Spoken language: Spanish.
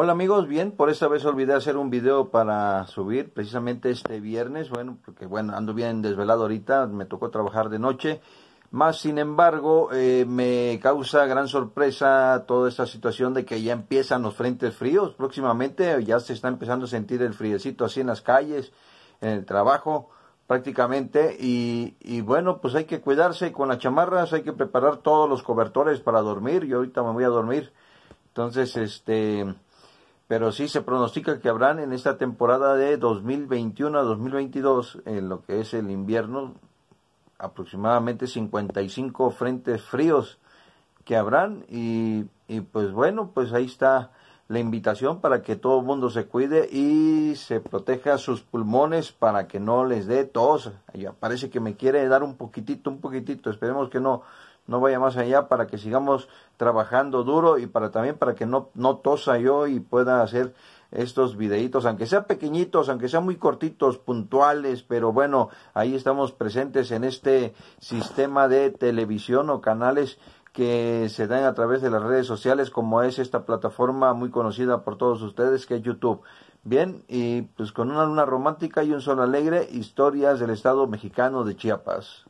Hola amigos, bien, por esta vez olvidé hacer un video para subir precisamente este viernes, bueno, porque bueno, ando bien desvelado ahorita, me tocó trabajar de noche, más sin embargo, eh, me causa gran sorpresa toda esta situación de que ya empiezan los frentes fríos, próximamente ya se está empezando a sentir el friecito así en las calles, en el trabajo, prácticamente y, y, bueno pues hay que cuidarse con las chamarras hay que preparar todos los cobertores para dormir yo ahorita me voy a dormir entonces este pero sí se pronostica que habrán en esta temporada de 2021 a 2022, en lo que es el invierno, aproximadamente 55 frentes fríos que habrán y, y pues bueno, pues ahí está la invitación para que todo el mundo se cuide y se proteja sus pulmones para que no les dé tos. Ya parece que me quiere dar un poquitito, un poquitito, esperemos que no no vaya más allá para que sigamos trabajando duro y para también para que no, no tosa yo y pueda hacer estos videitos, aunque sean pequeñitos, aunque sean muy cortitos, puntuales, pero bueno, ahí estamos presentes en este sistema de televisión o canales que se dan a través de las redes sociales, como es esta plataforma muy conocida por todos ustedes, que es YouTube. Bien, y pues con una luna romántica y un sol alegre, historias del Estado mexicano de Chiapas.